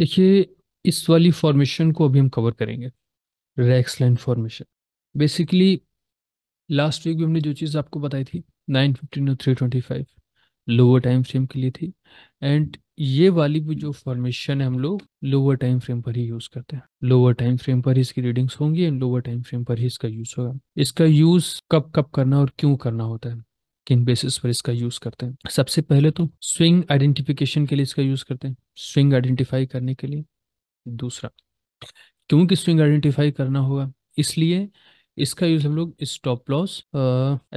देखिए इस वाली फॉर्मेशन को अभी हम कवर करेंगे रैक्स line formation basically last week भी हमने जो चीज़ आपको बताई थी नाइन फिफ्टीन और three twenty five lower time frame के लिए थी एंड ये वाली भी जो फॉर्मेशन है हम लोग लोअर टाइम फ्रेम पर ही यूज़ करते हैं लोअर टाइम फ्रेम पर ही इसकी रीडिंग्स होंगी एंड लोअर टाइम फ्रेम पर ही इसका यूज़ होगा इसका यूज़ कब कब करना और क्यों करना होता है किन बेसिस पर इसका यूज करते हैं सबसे पहले तो स्विंग आइडेंटिफिकेशन के लिए इसका यूज करते हैं स्विंग आइडेंटिफाई करने के लिए दूसरा क्योंकि स्विंग आइडेंटिफाई करना होगा इसलिए इसका यूज हम लोग stop loss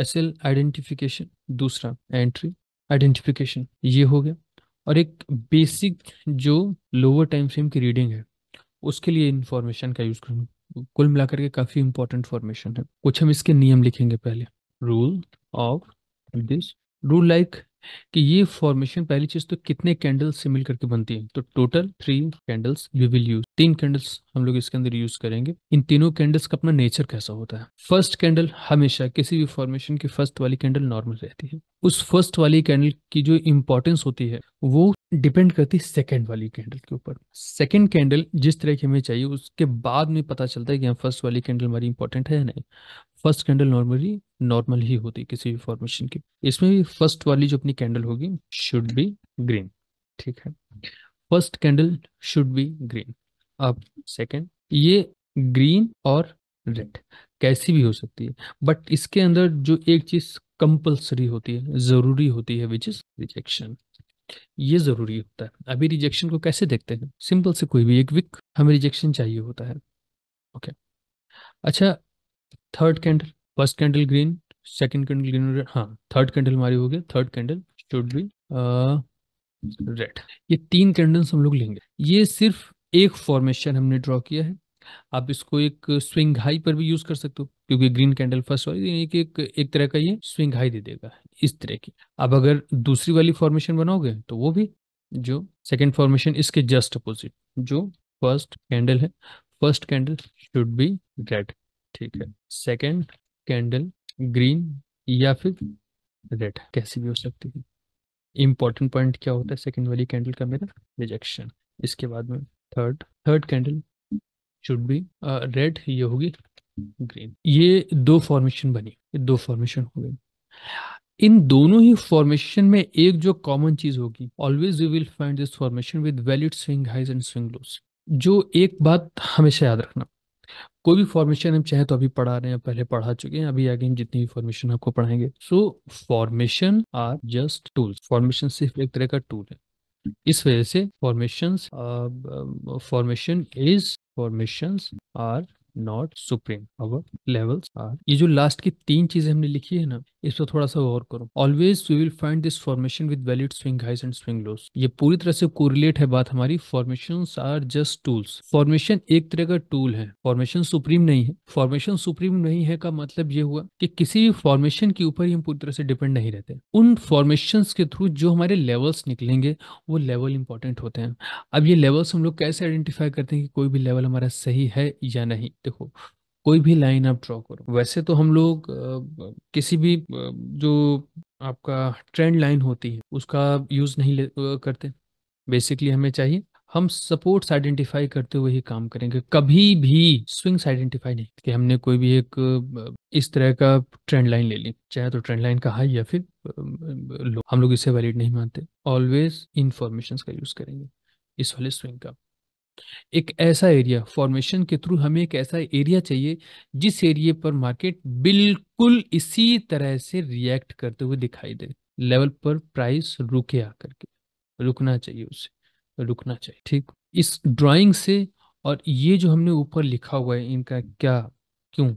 S L identification दूसरा एंट्री आइडेंटिफिकेशन ये हो गया और एक बेसिक जो लोअर टाइम फ्रेम की रीडिंग है उसके लिए इंफॉर्मेशन का यूज करूँगा कुल मिलाकर के काफ़ी इंपॉर्टेंट फॉर्मेशन है कुछ हम इसके नियम लिखेंगे पहले rule of this rule like कि ये फॉर्मेशन पहली चीज तो कितने कैंडल्स से मिल करके बनती है तो total three candles we will use तीन कैंडल्स हम लोग इसके अंदर यूज करेंगे इन तीनों कैंडल्स का अपना नेचर कैसा होता है फर्स्ट कैंडल हमेशा किसी भी फॉर्मेशन की फर्स्ट वाली कैंडल नॉर्मल रहती है उस फर्स्ट वाली कैंडल की जो इंपॉर्टेंस होती है वो डिपेंड करती है सेकेंड वाली कैंडल के ऊपर सेकेंड कैंडल जिस तरह की हमें चाहिए उसके बाद में पता चलता है कि हम हाँ, फर्स्ट वाली कैंडल हमारी इंपॉर्टेंट है या नहीं फर्स्ट कैंडल नॉर्मली नॉर्मल ही होती है किसी भी फॉर्मेशन की इसमें भी फर्स्ट वाली जो अपनी कैंडल होगी शुड बी ग्रीन ठीक है first candle should be green अब सेकेंड ये ग्रीन और रेड कैसी भी हो सकती है बट इसके अंदर जो एक चीज कंपल्सरी होती है जरूरी होती है विच इज रिजेक्शन ये ज़रूरी होता है अभी रिजेक्शन को कैसे देखते हैं सिंपल से कोई भी एक विक हमें रिजेक्शन चाहिए होता है ओके okay. अच्छा third candle first candle green second candle green हाँ थर्ड कैंडल हमारी होगी third candle should be red ये तीन कैंडल्स हम लोग लेंगे ये सिर्फ एक फॉर्मेशन हमने ड्रॉ किया है आप इसको एक स्विंग हाई पर भी यूज कर सकते हो क्योंकि ग्रीन कैंडल फर्स्ट वाली एक एक एक तरह का ये स्विंग हाई दे देगा इस तरह की अब अगर दूसरी वाली फॉर्मेशन बनाओगे तो वो भी जो सेकेंड फॉर्मेशन इसके जस्ट अपोजिट जो फर्स्ट कैंडल है first candle should be red ठीक है सेकेंड कैंडल ग्रीन या फिर रेड कैसी भी हो सकती है इंपॉर्टेंट पॉइंट क्या होता है सेकेंड वाली कैंडल का मेरा रिजेक्शन इसके बाद में third third candle should be red ये होगी ग्रीन ये दो फॉर्मेशन बनी ये दो फॉर्मेशन हो गई इन दोनों ही फॉर्मेशन में एक जो कॉमन चीज होगी always you will find this formation with valid swing highs and swing lows जो एक बात हमेशा याद रखना कोई भी फॉर्मेशन हम चाहे तो अभी पढ़ा रहे हैं पहले पढ़ा चुके हैं अभी आगे जितनी भी फॉर्मेशन आपको पढ़ाएंगे so formation are just tools formation सिर्फ एक तरह का टूल है इस वजह से formation formation is for missions are not supreme our levels are ये जो लास्ट की तीन चीजें हमने लिखी है ना इस पर थोड़ा सा गौर करो always we will find this formation with valid swing highs and swing lows ये पूरी तरह से कोरिलेट है बात हमारी formation are just tools formation एक तरह का टूल है फॉर्मेशन सुप्रीम नहीं है फॉर्मेशन सुप्रीम नहीं है का मतलब ये हुआ कि किसी भी फॉर्मेशन के ऊपर ही हम पूरी तरह से डिपेंड नहीं रहते उन फॉर्मेशन के थ्रू जो हमारे लेवल्स निकलेंगे वो लेवल इंपॉर्टेंट होते हैं अब ये लेवल्स हम लोग कैसे आइडेंटिफाई करते हैं कि कोई भी लेवल हमारा सही है या नहीं देखो कोई भी लाइन आप ड्रॉ करो वैसे तो हम लोग किसी भी जो आपका ट्रेंड लाइन होती है उसका यूज़ नहीं करते बेसिकली हमें चाहिए हम सपोर्ट्स आइडेंटिफाई करते हुए ही काम करेंगे कभी भी स्विंग्स आइडेंटिफाई नहीं कि हमने कोई भी एक इस तरह का ट्रेंड लाइन ले ली चाहे तो ट्रेंड लाइन का हाई या फिर लो हम लोग इसे वैलिड नहीं मानते ऑलवेज इंफॉर्मेशन का यूज करेंगे इस वाले स्विंग का एक ऐसा एरिया फॉर्मेशन के थ्रू हमें एक ऐसा एरिया चाहिए जिस एरिए पर मार्केट बिल्कुल इसी तरह से रिएक्ट करते हुए दिखाई दे लेवल पर प्राइस रुके आकर के रुकना चाहिए उसे रुकना चाहिए ठीक इस ड्राइंग से और ये जो हमने ऊपर लिखा हुआ है इनका क्या क्यों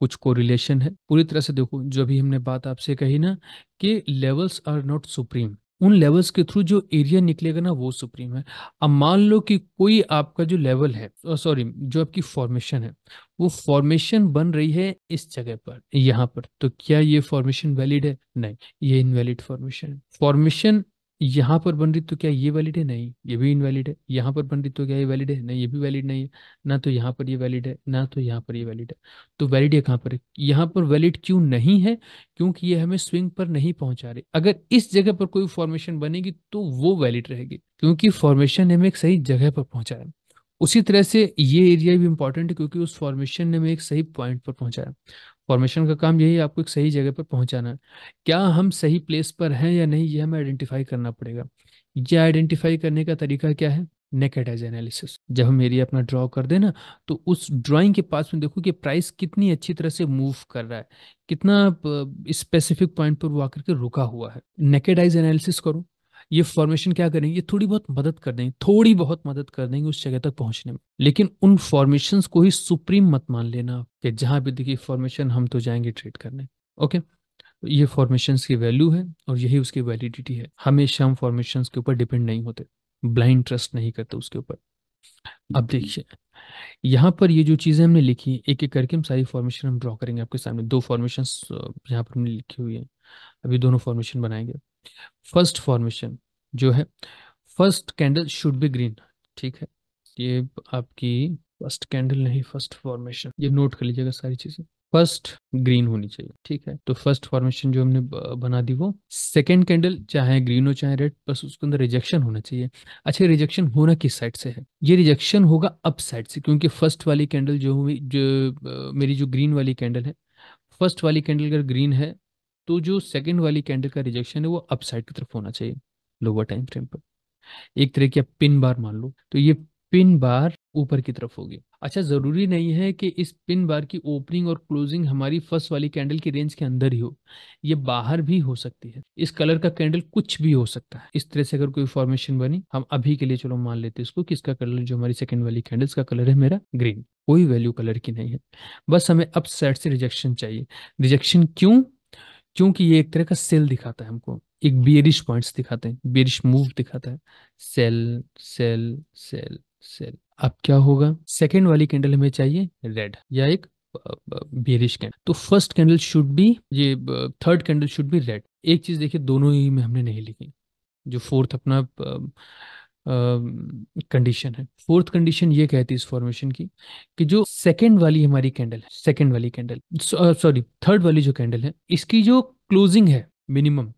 कुछ को रिलेशन है पूरी तरह से देखो जो भी हमने बात आपसे कही ना कि लेवल्स आर नॉट सुप्रीम उन लेवल्स के थ्रू जो एरिया निकलेगा ना वो सुप्रीम है अब मान लो कि कोई आपका जो लेवल है सॉरी जो आपकी फॉर्मेशन है वो फॉर्मेशन बन रही है इस जगह पर यहाँ पर तो क्या ये फॉर्मेशन वैलिड है नहीं ये इनवैलिड फॉर्मेशन है फॉर्मेशन यहाँ पर बन रही तो क्या ये वैलिड है नहीं ये भी इनवैलिड है यहाँ पर बन रही तो क्या ये वैलिड है नहीं ये भी वैलिड नहीं है ना तो यहाँ पर ये वैलिड है ना तो यहाँ पर ये वैलिड है तो वैलिड है कहाँ पर है यहाँ पर वैलिड क्यों नहीं है क्योंकि ये हमें स्विंग पर नहीं पहुंचा रही अगर इस जगह पर कोई फॉर्मेशन बनेगी तो वो वैलिड रहेगी क्योंकि फॉर्मेशन हमें एक सही जगह पर पहुंचा है उसी तरह से ये एरिया भी इंपॉर्टेंट है क्योंकि उस फॉर्मेशन ने हमें एक सही पॉइंट पर पहुंचा है फॉर्मेशन का काम यही है आपको एक सही जगह पर पहुंचाना है क्या हम सही प्लेस पर हैं या नहीं ये हमें आइडेंटिफाई करना पड़ेगा ये आइडेंटिफाई करने का तरीका क्या है नेकेट एज एनालिसिस जब हम एरिया अपना ड्रॉ कर देना तो उस ड्राइंग के पास में देखो कि प्राइस कितनी अच्छी तरह से मूव कर रहा है कितना स्पेसिफिक पॉइंट पर वो आकर के रुका हुआ है नेकेट एज एनालिसिस करो ये फॉर्मेशन क्या करेंगे थोड़ी बहुत मदद कर देंगे थोड़ी बहुत मदद कर देंगे उस जगह तक पहुंचने में लेकिन उन फॉर्मेशन को ही सुप्रीम मत मान लेना कि जहां भी देखिए फॉर्मेशन हम तो जाएंगे ट्रेड करने ओके ये फॉर्मेशन की वैल्यू है और यही उसकी वैलिडिटी है हमेशा हम फॉर्मेशन के ऊपर डिपेंड नहीं होते ब्लाइंड ट्रस्ट नहीं करते उसके ऊपर अब देखिए यहाँ पर ये जो चीज़ें हमने लिखी एक एक करके हम सारी फॉर्मेशन हम ड्रॉ करेंगे आपके सामने दो फॉर्मेशन यहाँ पर हमने लिखी हुई है अभी दोनों फॉर्मेशन बनाएंगे फर्स्ट फॉर्मेशन जो है first candle should be green ठीक है ये आपकी फर्स्ट कैंडल नहीं फर्स्ट फॉर्मेशन ये नोट कर लीजिएगा सारी चीजें फर्स्ट ग्रीन होनी चाहिए ठीक है तो फर्स्ट फॉर्मेशन जो हमने बना दी वो सेकेंड कैंडल चाहे ग्रीन हो चाहे रेड बस उसके अंदर रिजेक्शन होना चाहिए अच्छा रिजेक्शन होना किस साइड से है ये रिजेक्शन होगा अप साइड से क्योंकि फर्स्ट वाली कैंडल जो हुई जो मेरी जो ग्रीन वाली कैंडल है फर्स्ट वाली कैंडल अगर ग्रीन है तो जो सेकेंड वाली कैंडल का रिजेक्शन है वो अपसाइड की तरफ होना चाहिए लोअर टाइम फ्रेम पर एक तरह की पिन बार मान लो तो ये पिन बार ऊपर की तरफ होगी अच्छा जरूरी नहीं है कि इस पिन बार की ओपनिंग और क्लोजिंग हमारी फर्स्ट वाली कैंडल की रेंज के अंदर ही हो ये बाहर भी हो सकती है इस कलर का कैंडल कुछ भी हो सकता है इस तरह से अगर कोई फॉर्मेशन बनी हम अभी के लिए चलो मान लेते हैं इसको कि इसका कलर जो हमारी सेकंड वाली कैंडल्स का कलर है मेरा ग्रीन कोई वैल्यू कलर की नहीं है बस हमें अपसाइड से रिजेक्शन चाहिए रिजेक्शन क्यों क्योंकि ये एक तरह का सेल दिखाता है हमको एक बियरिश पॉइंट्स दिखाते हैं बियरिश मूव दिखाता है सेल सेल सेल सेल अब क्या होगा सेकेंड वाली कैंडल हमें चाहिए रेड या एक बियरिश कैंडल तो फर्स्ट कैंडल शुड बी ये third candle should be red एक चीज देखिए दोनों ही में हमने नहीं लिखी जो फोर्थ अपना कंडीशन uh, है फोर्थ कंडीशन ये कहती है इस फॉर्मेशन की कि जो सेकंड वाली हमारी कैंडल है सेकंड वाली कैंडल सॉरी थर्ड वाली जो कैंडल है इसकी जो क्लोजिंग है मिनिमम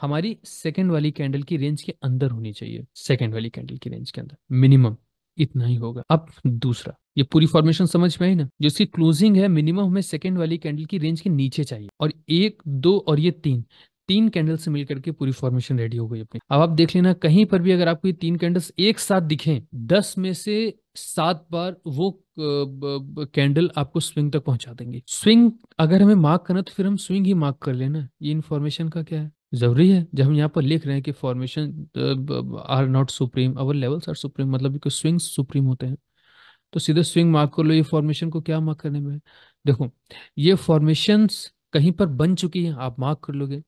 हमारी सेकंड वाली कैंडल की रेंज के अंदर होनी चाहिए सेकंड वाली कैंडल की रेंज के अंदर मिनिमम इतना ही होगा अब दूसरा ये पूरी फॉर्मेशन समझ में आई ना जो इसकी क्लोजिंग है मिनिमम हमें सेकंड वाली कैंडल की रेंज के नीचे चाहिए और एक दो और ये तीन तीन कैंडल से मिलकर के पूरी फॉर्मेशन रेडी हो गई अपनी अब आप देख लेना कहीं पर भी अगर आपको ये तीन कैंडल्स एक साथ दिखें दस में से सात बार वो कैंडल आपको स्विंग तक पहुंचा देंगे स्विंग अगर हमें मार्क करना तो फिर हम स्विंग ही मार्क कर लेना ये इन्फॉर्मेशन का क्या है जरूरी है जब हम यहाँ पर लिख रहे हैं कि formation are not supreme our levels are supreme मतलब स्विंग सुप्रीम होते हैं तो सीधे स्विंग मार्क कर लो ये फॉर्मेशन को क्या मार्क करने में देखो ये फॉर्मेशन कहीं पर बन चुकी है आप मार्क कर लोगे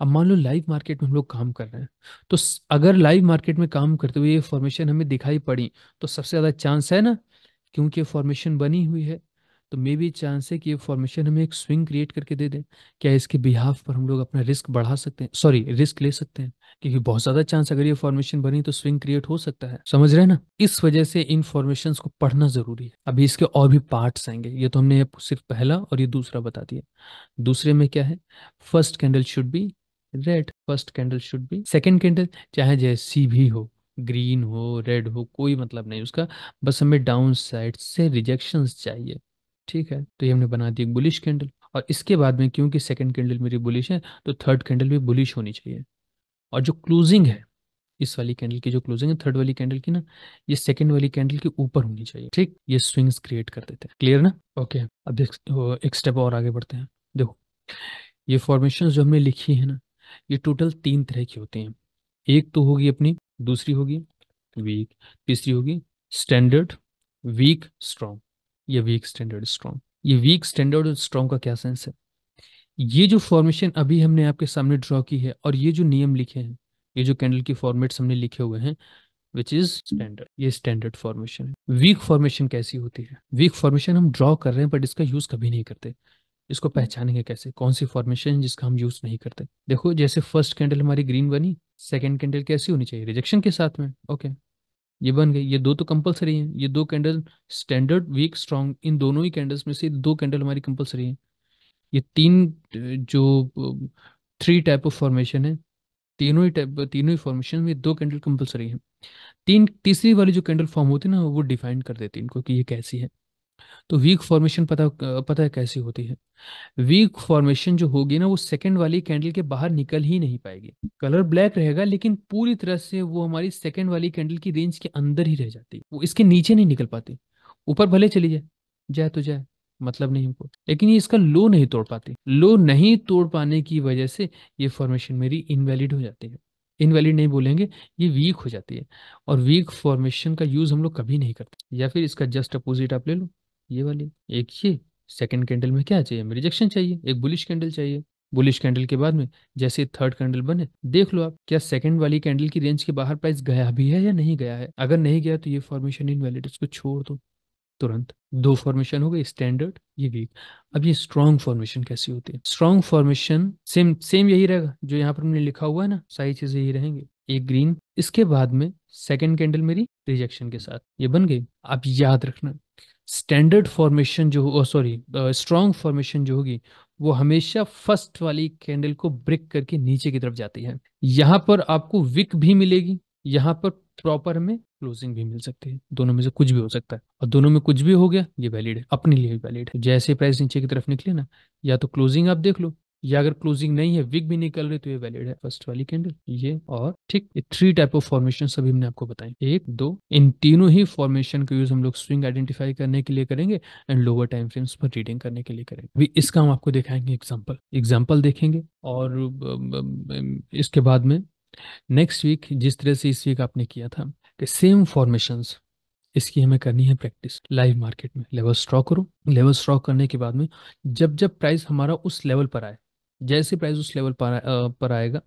अब मान लो लाइव मार्केट में हम लोग काम कर रहे हैं तो अगर लाइव मार्केट में काम करते हुए ये फॉर्मेशन हमें दिखाई पड़ी तो सबसे ज़्यादा चांस है ना क्योंकि फॉर्मेशन बनी हुई है तो मे बी चांस है कि ये फॉर्मेशन हमें एक स्विंग क्रिएट करके दे दें क्या इसके बिहाफ पर हम लोग अपना रिस्क बढ़ा सकते हैं सॉरी रिस्क ले सकते हैं क्योंकि बहुत ज्यादा चांस अगर ये फॉर्मेशन बनी तो स्विंग क्रिएट हो सकता है समझ रहे हैं ना इस वजह से इन फॉर्मेशन को पढ़ना जरूरी है अभी इसके और भी पार्ट्स आएंगे ये तो हमने सिर्फ पहला और ये दूसरा बता दिया दूसरे में क्या है first candle should be red first candle should be second candle चाहे जैसी भी हो ग्रीन हो रेड हो कोई मतलब नहीं उसका बस हमें डाउन साइड से रिजेक्शन चाहिए ठीक है तो ये हमने बना दी एक बुलिश कैंडल और इसके बाद में क्योंकि सेकंड कैंडल मेरी बुलिश है तो थर्ड कैंडल भी बुलिश होनी चाहिए और जो क्लोजिंग है इस वाली कैंडल की जो क्लोजिंग है थर्ड वाली कैंडल की ना ये सेकंड वाली कैंडल के ऊपर होनी चाहिए ठीक ये स्विंग्स क्रिएट कर देते हैं क्लियर ना ओके अब तो एक स्टेप और आगे बढ़ते हैं देखो ये फॉर्मेशन जो हमने लिखी है ना ये टोटल तीन तरह की होती हैं एक तो होगी अपनी दूसरी होगी वीक तीसरी होगी स्टैंडर्ड वीक स्ट्रॉन्ग या वीक स्टैंडर्ड स्ट्रॉन्ग ये वीक स्टैंडर्ड और स्ट्रॉन्ग का क्या सेंस है ये जो फॉर्मेशन अभी हमने आपके सामने ड्रॉ की है और ये जो नियम लिखे हैं ये जो कैंडल की फॉर्मेट्स हमने लिखे हुए हैं विच इज स्टैंडर्ड ये स्टैंडर्ड फॉर्मेशन है वीक फॉर्मेशन कैसी होती है वीक फॉर्मेशन हम ड्रॉ कर रहे हैं बट इसका यूज कभी नहीं करते इसको पहचानेंगे कैसे कौन सी फॉर्मेशन है जिसका हम यूज नहीं करते देखो जैसे फर्स्ट कैंडल हमारी ग्रीन बनी सेकेंड कैंडल कैसी होनी चाहिए रिजेक्शन के साथ में ओके okay. ये बन गई ये दो तो कंपलसरी हैं ये दो कैंडल स्टैंडर्ड वीक स्ट्रांग इन दोनों ही कैंडल्स में से दो कैंडल हमारी कंपलसरी हैं ये तीन जो थ्री टाइप ऑफ फॉर्मेशन है तीनों ही टाइप तीनों ही फॉर्मेशन में दो कैंडल कंपलसरी हैं तीन तीसरी वाली जो कैंडल फॉर्म होती है ना वो डिफाइन कर देती है इनको कि ये कैसी है तो वीक फॉर्मेशन पता पता है कैसी होती है वीक फॉर्मेशन जो होगी ना वो सेकंड वाली कैंडल के बाहर निकल ही नहीं पाएगी कलर ब्लैक रहेगा लेकिन पूरी तरह से वो हमारी सेकंड वाली कैंडल की रेंज के अंदर ही रह जाती है वो इसके नीचे नहीं निकल पाती ऊपर भले चली जाए जाए तो जाए मतलब नहीं हमको लेकिन ये इसका लो नहीं तोड़ पाती लो नहीं तोड़ पाने की वजह से ये फॉर्मेशन मेरी इनवैलिड हो जाती है इनवैलिड नहीं बोलेंगे ये वीक हो जाती है और वीक फॉर्मेशन का यूज हम लोग कभी नहीं करते या फिर इसका जस्ट अपोजिट आप ले लो ये वाली एक ये सेकेंड कैंडल में क्या चाहिए हमें रिजेक्शन चाहिए एक बुलिश कैंडल चाहिए बुलिश कैंडल के बाद में जैसे थर्ड कैंडल बने देख लो आप क्या सेकंड वाली कैंडल की रेंज के बाहर प्राइस गया भी है या नहीं गया है अगर नहीं गया तो ये फॉर्मेशन इनवैलिड इसको छोड़ दो तुरंत दो फॉर्मेशन हो गए स्टैंडर्ड ये वीक अब ये स्ट्रॉन्ग फॉर्मेशन कैसी होती है स्ट्रॉन्ग फॉर्मेशन सेम सेम यही रहेगा जो यहाँ पर हमने लिखा हुआ है ना सारी चीजें यही रहेंगे एक ग्रीन इसके बाद में सेकेंड कैंडल मेरी रिजेक्शन के साथ ये बन गई आप याद रखना स्टैंडर्ड फॉर्मेशन जो सॉरी स्ट्रॉन्ग फॉर्मेशन जो होगी वो हमेशा फर्स्ट वाली कैंडल को ब्रेक करके नीचे की तरफ जाती है यहाँ पर आपको विक भी मिलेगी यहाँ पर प्रॉपर में क्लोजिंग भी मिल सकती है दोनों में से कुछ भी हो सकता है और दोनों में कुछ भी हो गया ये वैलिड है अपने लिए भी वैलिड है जैसे प्राइस नीचे की तरफ निकले ना या तो क्लोजिंग आप देख लो या अगर क्लोजिंग नहीं है विक भी निकल रही तो ये वैलिड है फर्स्ट वाली कैंडल ये और ठीक ये थ्री टाइप ऑफ फॉर्मेशन सभी हमने आपको बताए एक दो इन तीनों ही फॉर्मेशन का यूज हम लोग स्विंग आइडेंटिफाई करने के लिए करेंगे एंड लोअर टाइम फ्रेम्स पर रीडिंग करने के लिए करेंगे अभी इसका हम आपको दिखाएंगे एग्जाम्पल एग्जाम्पल देखेंगे और इसके बाद में नेक्स्ट वीक जिस तरह से इस वीक आपने किया था कि सेम फॉर्मेशन इसकी हमें करनी है प्रैक्टिस लाइव मार्केट में लेवल स्ट्रॉ करो लेवल स्ट्रॉ करने के बाद में जब जब प्राइस हमारा उस लेवल पर आए जैसे प्राइस उस लेवल पर, आ, पर आएगा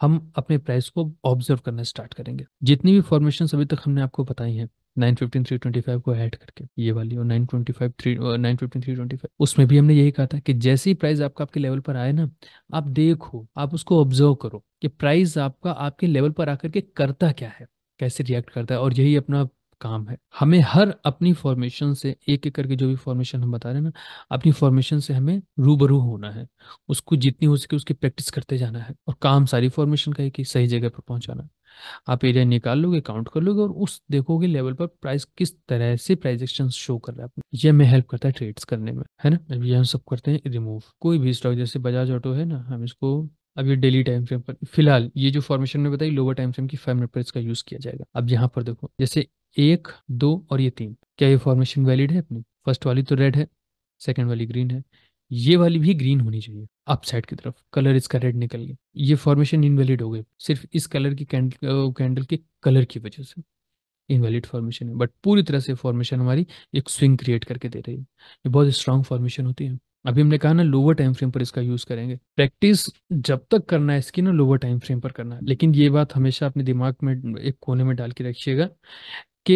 हम अपने प्राइस को ऑब्जर्व करना स्टार्ट करेंगे जितनी भी फॉर्मेशन अभी तक हमने आपको बताई है nine fifteen three twenty five को ऐड करके ये वाली और nine twenty five three nine fifteen three twenty five उसमें भी हमने यही कहा था कि जैसे ही प्राइस आपका आपके लेवल पर आए ना आप देखो आप उसको ऑब्जर्व करो कि प्राइस आपका आपके लेवल पर आकर के करता क्या है कैसे रिएक्ट करता है और यही अपना काम है हमें हर अपनी फॉर्मेशन से एक एक करके जो भी फॉर्मेशन हम बता रहे हैं ना अपनी फॉर्मेशन से हमें रूबरू होना है उसको जितनी हो सके उसकी प्रैक्टिस करते जाना है और काम सारी फॉर्मेशन का है कि सही जगह पर पहुंचाना आप एरिया निकाल लोगे काउंट कर लोगे और उस देखोगे लेवल पर प्राइस किस तरह से प्राइजेक्शन शो कर रहा है यह हमें हेल्प करता है ट्रेड्स करने में है ना अभी हम सब करते हैं रिमूव कोई भी स्टॉक जैसे बजाज ऑटो है ना हम इसको अभी डेली टाइम फ्रेम पर फिलहाल ये जो फॉर्मेशन में बताई लोअर टाइम फ्रेम की फाइव मिनट पर इसका यूज किया जाएगा अब यहाँ पर देखो जैसे एक दो और ये तीन क्या ये फॉर्मेशन वैलिड है अपनी फर्स्ट वाली तो रेड है सेकेंड वाली ग्रीन है ये वाली भी ग्रीन होनी चाहिए अप साइड की तरफ कलर इसका रेड निकल गया ये फॉर्मेशन इनवैलिड हो गई सिर्फ इस कलर की कैंडल कैंडल के कलर की वजह से इनवैलिड फॉर्मेशन है बट पूरी तरह से फॉर्मेशन हमारी एक स्विंग क्रिएट करके दे रही है ये बहुत स्ट्रांग फॉर्मेशन होती है अभी हमने कहा ना लोअर टाइम फ्रेम पर इसका यूज करेंगे प्रैक्टिस जब तक करना है इसकी ना लोअर टाइम फ्रेम पर करना है लेकिन ये बात हमेशा अपने दिमाग में एक कोने में डाल के रखिएगा के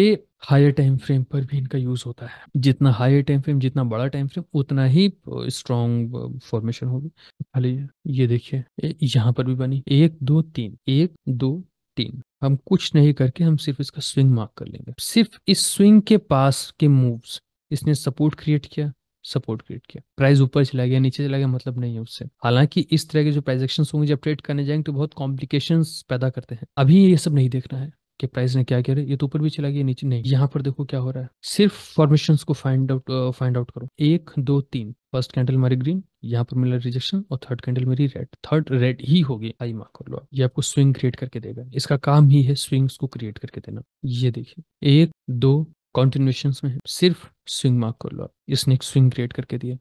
हायर टाइम फ्रेम पर भी इनका यूज़ होता है जितना हायर टाइम फ्रेम जितना बड़ा टाइम फ्रेम उतना ही स्ट्रॉन्ग फॉर्मेशन होगी खाली ये देखिए यहाँ पर भी बनी एक दो तीन एक दो तीन हम कुछ नहीं करके हम सिर्फ इसका स्विंग मार्क कर लेंगे सिर्फ इस स्विंग के पास के मूव्स इसने सपोर्ट क्रिएट किया सपोर्ट क्रिएट किया प्राइस ऊपर चला गया नीचे चला गया मतलब नहीं है उससे हालांकि इस तरह के जो प्राइजेक्शन होंगे जब ट्रेड करने जाएंगे तो बहुत कॉम्प्लिकेशन पैदा करते हैं अभी ये सब नहीं देखना है कि प्राइस ने क्या किया ये तो ऊपर भी चला गया नीचे नहीं यहाँ पर देखो क्या हो रहा है सिर्फ फॉर्मेशन को फाइंड आउट फाइंड आउट करो एक दो तीन फर्स्ट कैंडल मारी ग्रीन यहाँ पर मिला रिजेक्शन और थर्ड कैंडल मेरी रेड थर्ड रेड ही होगी आई मार्क कर लो ये आपको स्विंग क्रिएट करके देगा इसका काम ही है स्विंग्स को क्रिएट करके देना ये देखिए एक दो कॉन्टिन्यूशन में है सिर्फ स्विंग मार्क कर लो इसने एक स्विंग क्रिएट करके दिया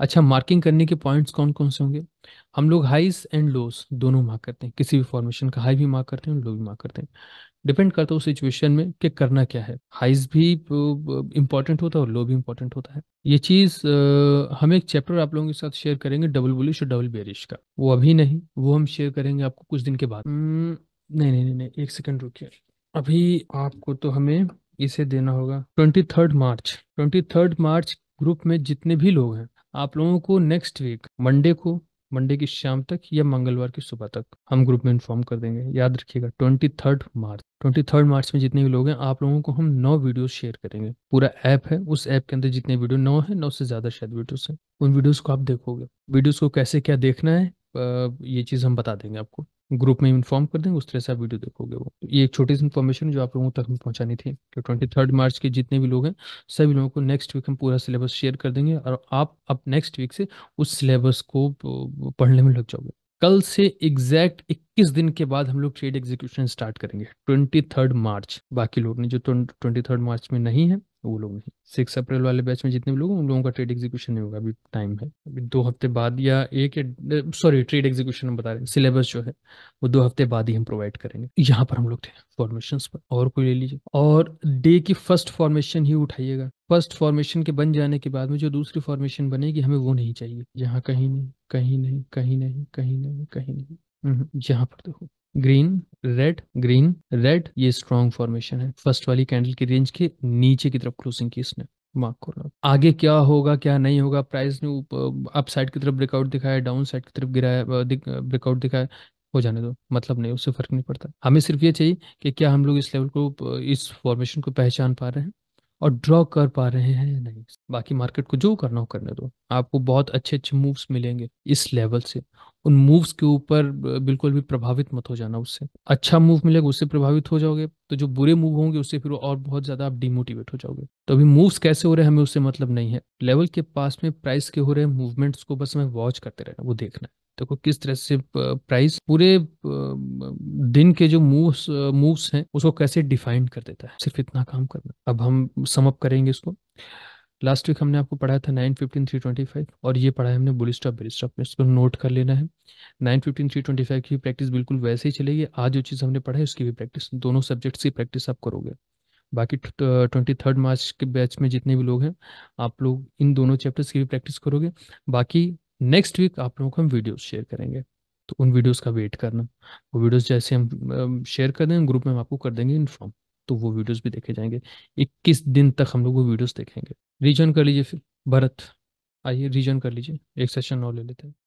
अच्छा मार्किंग करने के पॉइंट्स कौन कौन से होंगे हम लोग हाईस एंड लोस दोनों मार्क करते हैं किसी भी फॉर्मेशन का हाई भी मार्क करते हैं लो भी मार्क करते हैं डिपेंड करता है उस सिचुएशन में कि करना क्या है हाइज भी इंपॉर्टेंट होता है और लो भी इंपॉर्टेंट होता है ये चीज हम एक चैप्टर आप लोगों के साथ शेयर करेंगे डबल बुलिश और डबल बेरिश का वो अभी नहीं वो हम शेयर करेंगे आपको कुछ दिन के बाद हम्म, नहीं नहीं नहीं, नहीं एक सेकेंड रुकिए अभी आपको तो हमें इसे देना होगा twenty March twenty March group में जितने भी लोग हैं आप लोगों को नेक्स्ट वीक मंडे को मंडे की शाम तक या मंगलवार की सुबह तक हम ग्रुप में इन्फॉर्म कर देंगे याद रखिएगा twenty third March twenty third March में जितने भी लोग हैं आप लोगों को हम नौ वीडियो शेयर करेंगे पूरा ऐप है उस ऐप के अंदर जितने वीडियो नौ है नौ से ज्यादा शायद वीडियो है उन वीडियोज को आप देखोगे वीडियोज को कैसे क्या देखना है ये चीज़ हम बता देंगे आपको ग्रुप में इन्फॉर्म कर दें उस तरह से आप वीडियो देखोगे वो तो ये एक छोटी सी इन्फॉर्मेशन जो आप लोगों तक हमें पहुंचानी थी कि ट्वेंटी थर्ड मार्च के जितने भी लोग हैं सभी लोगों को नेक्स्ट वीक हम पूरा सिलेबस शेयर कर देंगे और आप अब नेक्स्ट वीक से उस सिलेबस को पढ़ने में लग जाओगे कल से एग्जैक्ट 21 दिन के बाद हम लोग ट्रेड एग्जीक्यूशन स्टार्ट करेंगे ट्वेंटी थर्ड मार्च बाकी लोग नहीं जो ट्वेंटी थर्ड मार्च में नहीं है वो लोग नहीं सिक्स अप्रैल वाले बैच में जितने भी लोग उन लोगों का ट्रेड एग्जीक्यूशन नहीं होगा अभी टाइम है अभी दो हफ्ते बाद या एक सॉरी ट्रेड एग्जीक्यूशन हम बता रहे हैं सिलेबस जो है वो दो हफ्ते बाद ही हम प्रोवाइड करेंगे यहाँ पर हम लोग थे फॉर्मेशन पर और कोई ले लीजिए और डे की फर्स्ट फॉर्मेशन ही उठाइएगा फर्स्ट फॉर्मेशन के बन जाने के बाद में जो दूसरी फॉर्मेशन बनेगी हमें वो नहीं चाहिए यहाँ कहीं नहीं कहीं नहीं कहीं नहीं कहीं नहीं कहीं नहीं यहाँ हम्म, पर देखो ग्रीन रेड ग्रीन रेड ये स्ट्रॉन्ग फॉर्मेशन है फर्स्ट वाली कैंडल की रेंज के नीचे की तरफ क्लोजिंग की इसने मार्क लो आगे क्या होगा क्या नहीं होगा प्राइस ने अप साइड की तरफ ब्रेकआउट दिखाया डाउन साइड की तरफ गिराया ब्रेकआउट दिखाया हो जाने दो मतलब नहीं उससे फर्क नहीं पड़ता हमें सिर्फ ये चाहिए कि क्या हम लोग इस लेवल को इस फॉर्मेशन को पहचान पा रहे हैं और ड्रॉ कर पा रहे हैं या नहीं बाकी मार्केट को जो करना हो करने दो आपको बहुत अच्छे अच्छे मूव्स मिलेंगे इस लेवल से उन मूव्स के ऊपर बिल्कुल भी प्रभावित मत हो जाना उससे अच्छा मूव मिलेगा उससे प्रभावित हो जाओगे तो जो बुरे मूव होंगे उससे फिर और बहुत ज्यादा आप डिमोटिवेट हो जाओगे तो अभी मूव्स कैसे हो रहे हैं हमें उससे मतलब नहीं है लेवल के पास में प्राइस के हो रहे मूवमेंट्स को बस हमें वॉच करते रहना वो देखना है देखो किस तरह से प्राइस पूरे दिन के जो मूव्स मूव्स हैं उसको कैसे डिफाइन कर देता है सिर्फ इतना काम करना अब हम समअप करेंगे इसको लास्ट वीक हमने आपको पढ़ाया था nine fifteen three twenty five और ये पढ़ा है हमने बुल स्टॉप बिल स्टॉप में इसको नोट कर लेना है nine fifteen three twenty five की प्रैक्टिस बिल्कुल वैसे ही चलेगी आज जो चीज़ हमने पढ़ा है उसकी भी प्रैक्टिस दोनों सब्जेक्ट्स की प्रैक्टिस आप करोगे बाकी ट्वेंटी थर्ड मार्च के बैच में जितने भी लोग हैं आप लोग इन दोनों चैप्टर्स की भी प्रैक्टिस करोगे बाकी नेक्स्ट वीक आप लोगों को हम वीडियोस शेयर करेंगे तो उन वीडियोस का वेट करना वो वीडियोस जैसे हम शेयर कर देंगे ग्रुप में हम आपको कर देंगे इन्फॉर्म तो वो वीडियोस भी देखे जाएंगे 21 दिन तक हम लोग वो वीडियोस देखेंगे रीजॉइन कर लीजिए फिर भरत आइए रीजॉइन कर लीजिए एक सेशन और ले लेते हैं